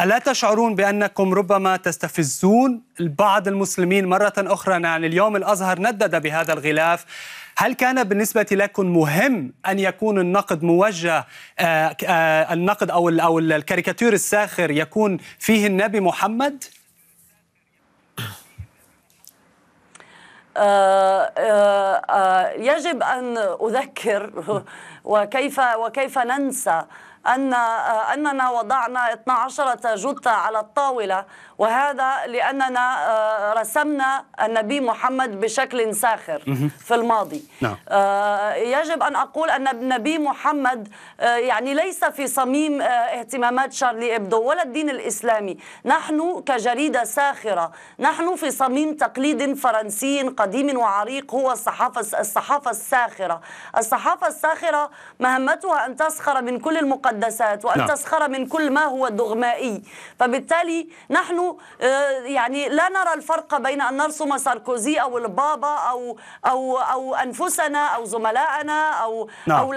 ألا تشعرون بأنكم ربما تستفزون بعض المسلمين مرة أخرى يعني اليوم الأزهر ندد بهذا الغلاف هل كان بالنسبة لكم مهم أن يكون النقد موجه آآ آه، آآ آه، النقد أو, أو الكاريكاتير الساخر يكون فيه النبي محمد؟ آه، يجب أن أذكر وكيف وكيف ننسى أن أننا وضعنا 12 جثة على الطاولة وهذا لأننا آه، رسمنا النبي محمد بشكل ساخر في الماضي نعم. آه، يجب أن أقول أن النبي محمد آه، يعني ليس في صميم اهتمامات شارلي إبدو ولا الدين الإسلامي نحن كجريدة ساخرة نحن في صميم تقليد فرنسي قديم وعريق هو الصحافة الصحافة الساخرة الصحافة الساخرة مهمتها أن تسخر من كل المقدمات المقدسات وأن نعم. تسخر من كل ما هو دغمائي فبالتالي نحن آه، يعني لا نرى الفرق بين أن نرسم ساركوزي أو البابا أو أو أو أنفسنا أو زملائنا أو نعم. أو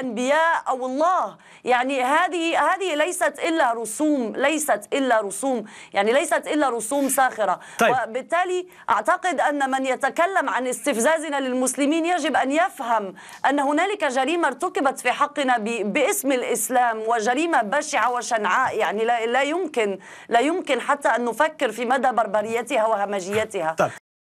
الأنبياء أو الله يعني هذه هذه ليست إلا رسوم ليست إلا رسوم يعني ليست إلا رسوم ساخرة طيب. وبالتالي أعتقد أن من يتكلم عن استفزازنا للمسلمين يجب أن يفهم أن هنالك جريمة ارتكبت في حقنا باسم الإسلام وجريمة بشعة وشنعاء يعني لا, يمكن لا يمكن حتى أن نفكر في مدى بربريتها وهمجيتها طيب.